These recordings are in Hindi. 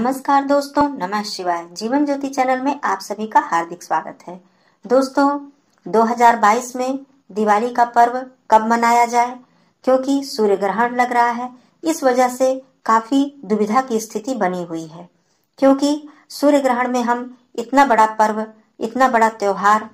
नमस्कार दोस्तों नमः शिवाय जीवन ज्योति चैनल में आप सभी का हार्दिक स्वागत है दोस्तों 2022 में दिवाली का पर्व कब मनाया जाए क्योंकि सूर्य ग्रहण लग रहा है इस वजह से काफी दुविधा की स्थिति बनी हुई है क्योंकि सूर्य ग्रहण में हम इतना बड़ा पर्व इतना बड़ा त्योहार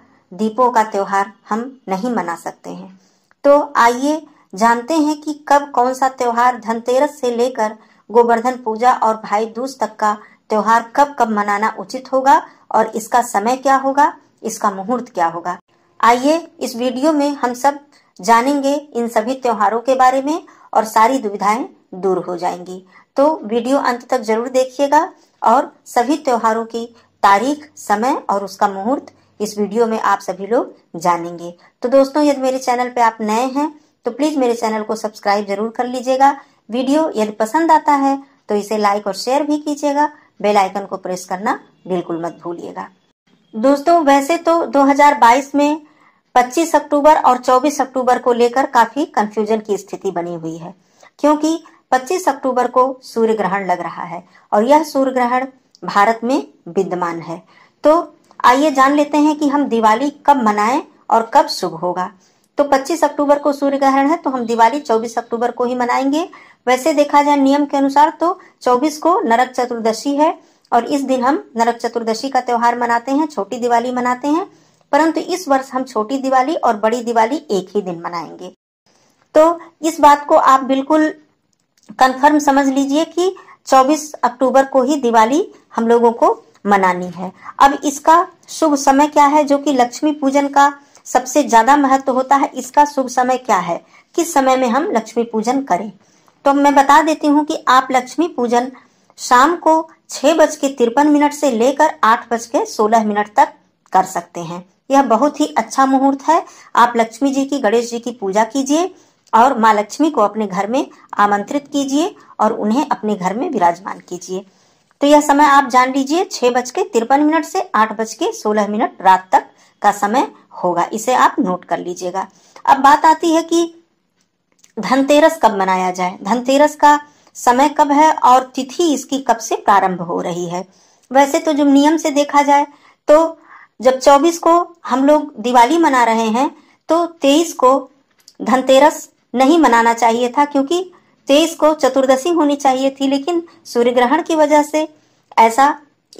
दीपों का त्योहार हम नहीं मना सकते हैं तो आइए जानते हैं कि कब कौन सा त्योहार धनतेरस से लेकर गोवर्धन पूजा और भाई दूज तक का त्योहार कब कब मनाना उचित होगा और इसका समय क्या होगा इसका मुहूर्त क्या होगा आइए इस वीडियो में हम सब जानेंगे इन सभी त्योहारों के बारे में और सारी दुविधाएं दूर हो जाएंगी तो वीडियो अंत तक जरूर देखिएगा और सभी त्योहारों की तारीख समय और उसका मुहूर्त इस वीडियो में आप सभी लोग जानेंगे तो दोस्तों यदि मेरे चैनल पे आप नए हैं तो प्लीज मेरे चैनल को सब्सक्राइब जरूर कर लीजिएगा वीडियो यदि पसंद आता है तो इसे लाइक और शेयर भी कीजिएगा बेल आइकन को प्रेस करना बिल्कुल मत भूलिएगा दोस्तों वैसे तो 2022 में 25 अक्टूबर और 24 अक्टूबर को लेकर काफी कंफ्यूजन की स्थिति बनी हुई है क्योंकि 25 अक्टूबर को सूर्य ग्रहण लग रहा है और यह सूर्य ग्रहण भारत में विद्यमान है तो आइए जान लेते हैं कि हम दिवाली कब मनाएं और कब शुभ होगा तो 25 अक्टूबर को सूर्य ग्रहण है तो हम दिवाली 24 अक्टूबर को ही मनाएंगे वैसे देखा जाए नियम के अनुसार तो 24 को नरक चतुर्दशी है और इस दिन हम नरक चतुर्दशी का त्योहार मनाते हैं छोटी दिवाली मनाते हैं परंतु इस वर्ष हम छोटी दिवाली और बड़ी दिवाली एक ही दिन मनाएंगे तो इस बात को आप बिल्कुल कंफर्म समझ लीजिए कि 24 अक्टूबर को ही दिवाली हम लोगों को मनानी है अब इसका शुभ समय क्या है जो कि लक्ष्मी पूजन का सबसे ज्यादा महत्व होता है इसका शुभ समय क्या है किस समय में हम लक्ष्मी पूजन करें तो मैं बता देती हूँ कि आप लक्ष्मी पूजन शाम को छह बज के तिरपन मिनट से लेकर आठ बज के सोलह मिनट तक कर सकते हैं यह बहुत ही अच्छा मुहूर्त है आप लक्ष्मी जी की गणेश जी की पूजा कीजिए और माँ लक्ष्मी को अपने घर में आमंत्रित कीजिए और उन्हें अपने घर में विराजमान कीजिए तो यह समय आप जान लीजिए छह बज के तिरपन मिनट से आठ बज के सोलह मिनट रात तक का समय होगा इसे आप नोट कर लीजिएगा अब बात आती है कि धनतेरस कब मनाया जाए धनतेरस का समय कब है और तिथि इसकी कब से प्रारंभ हो रही है वैसे तो जब नियम से देखा जाए तो जब 24 को हम लोग दिवाली मना रहे हैं तो 23 को धनतेरस नहीं मनाना चाहिए था क्योंकि 23 को चतुर्दशी होनी चाहिए थी लेकिन सूर्य ग्रहण की वजह से ऐसा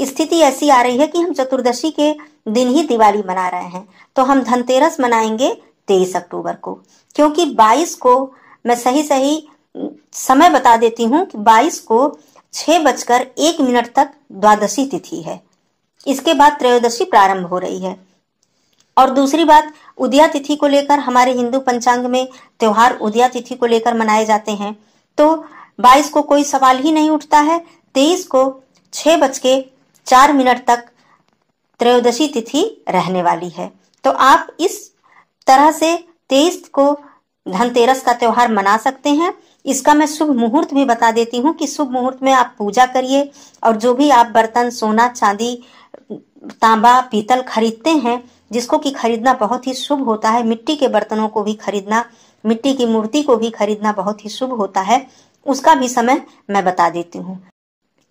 स्थिति ऐसी आ रही है कि हम चतुर्दशी के दिन ही दिवाली मना रहे हैं तो हम धनतेरस मनाएंगे तेईस अक्टूबर को क्योंकि बाईस को मैं सही सही समय बता देती हूँ कि 22 को छह बजकर एक मिनट तक द्वादशी तिथि है इसके बाद त्रयोदशी प्रारंभ हो रही है और दूसरी बात उदया तिथि को लेकर हमारे हिंदू पंचांग में त्योहार उदया तिथि को लेकर मनाए जाते हैं तो 22 को कोई सवाल ही नहीं उठता है 23 को छह बज के चार मिनट तक त्रयोदशी तिथि रहने वाली है तो आप इस तरह से 23 को धनतेरस का त्योहार मना सकते हैं इसका मैं शुभ मुहूर्त भी बता देती हूँ कि शुभ मुहूर्त में आप पूजा करिए और जो भी आप बर्तन सोना चांदी तांबा पीतल खरीदते हैं जिसको कि खरीदना बहुत ही शुभ होता है मिट्टी के बर्तनों को भी खरीदना मिट्टी की मूर्ति को भी खरीदना बहुत ही शुभ होता है उसका भी समय मैं बता देती हूँ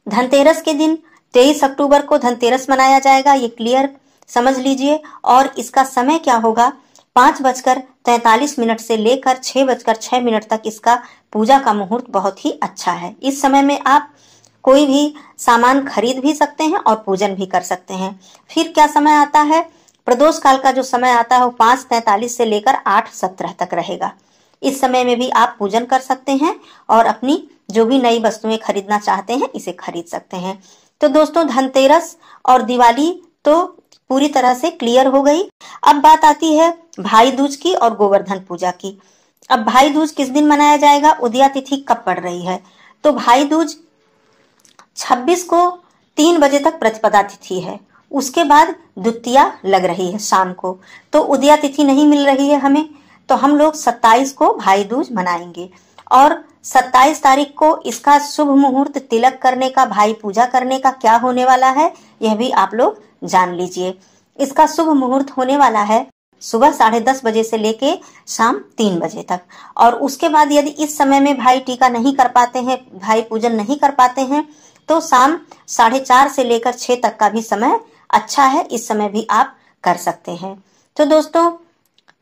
धनतेरस के दिन तेईस अक्टूबर को धनतेरस मनाया जाएगा ये क्लियर समझ लीजिए और इसका समय क्या होगा पांच बजकर तैतालीस मिनट से लेकर छह बजकर छह मिनट तक इसका पूजा का मुहूर्त बहुत ही अच्छा है इस समय में आप कोई भी सामान खरीद भी सकते हैं और पूजन भी कर सकते हैं फिर क्या समय आता है प्रदोष काल का जो समय आता है वो पांच तैतालीस से लेकर आठ सत्रह तक रहेगा इस समय में भी आप पूजन कर सकते हैं और अपनी जो भी नई वस्तुएं खरीदना चाहते हैं इसे खरीद सकते हैं तो दोस्तों धनतेरस और दिवाली तो पूरी तरह से क्लियर हो गई अब बात आती है भाई दूज की और गोवर्धन पूजा की अब भाई दूज किस दिन मनाया जाएगा उदया तिथि कब पड़ रही है तो भाई दूज 26 को तीन बजे तक प्रतिपदा तिथि है उसके बाद द्वितीया लग रही है शाम को तो उदया तिथि नहीं मिल रही है हमें तो हम लोग 27 को भाई दूज मनाएंगे और सत्ताईस तारीख को इसका शुभ मुहूर्त तिलक करने का भाई पूजा करने का क्या होने वाला है यह भी आप लोग जान लीजिए इसका शुभ मुहूर्त होने वाला है सुबह साढ़े दस बजे से लेके शाम तीन बजे तक और उसके बाद यदि इस समय में भाई टीका नहीं कर पाते हैं भाई पूजन नहीं कर पाते हैं तो शाम साढ़े चार से लेकर छह तक का भी समय अच्छा है इस समय भी आप कर सकते हैं तो दोस्तों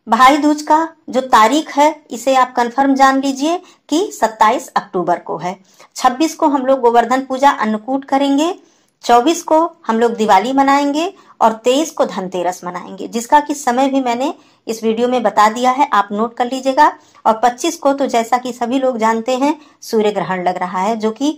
भाई दूज का जो तारीख है इसे आप कंफर्म जान लीजिए कि 27 अक्टूबर को है 26 को हम लोग गोवर्धन पूजा अन्नकूट करेंगे 24 को हम लोग दिवाली मनाएंगे और 23 को धनतेरस मनाएंगे जिसका कि समय भी मैंने इस वीडियो में बता दिया है आप नोट कर लीजिएगा और 25 को तो जैसा कि सभी लोग जानते हैं सूर्य ग्रहण लग रहा है जो कि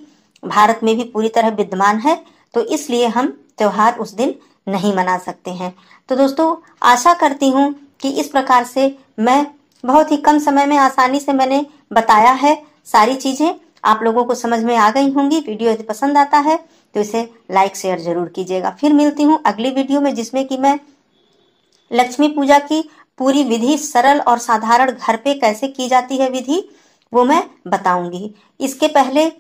भारत में भी पूरी तरह विद्यमान है तो इसलिए हम त्यौहार उस दिन नहीं मना सकते हैं तो दोस्तों आशा करती हूँ कि इस प्रकार से मैं बहुत ही कम समय में आसानी से मैंने बताया है सारी चीज़ें आप लोगों को समझ में आ गई होंगी वीडियो यदि पसंद आता है तो इसे लाइक शेयर जरूर कीजिएगा फिर मिलती हूँ अगली वीडियो में जिसमें कि मैं लक्ष्मी पूजा की पूरी विधि सरल और साधारण घर पे कैसे की जाती है विधि वो मैं बताऊंगी इसके पहले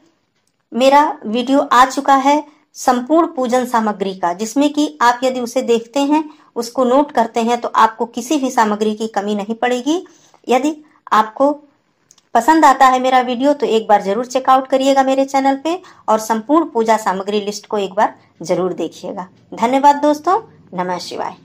मेरा वीडियो आ चुका है संपूर्ण पूजन सामग्री का जिसमें कि आप यदि उसे देखते हैं उसको नोट करते हैं तो आपको किसी भी सामग्री की कमी नहीं पड़ेगी यदि आपको पसंद आता है मेरा वीडियो तो एक बार जरूर चेकआउट करिएगा मेरे चैनल पे और संपूर्ण पूजा सामग्री लिस्ट को एक बार जरूर देखिएगा धन्यवाद दोस्तों नमः शिवाय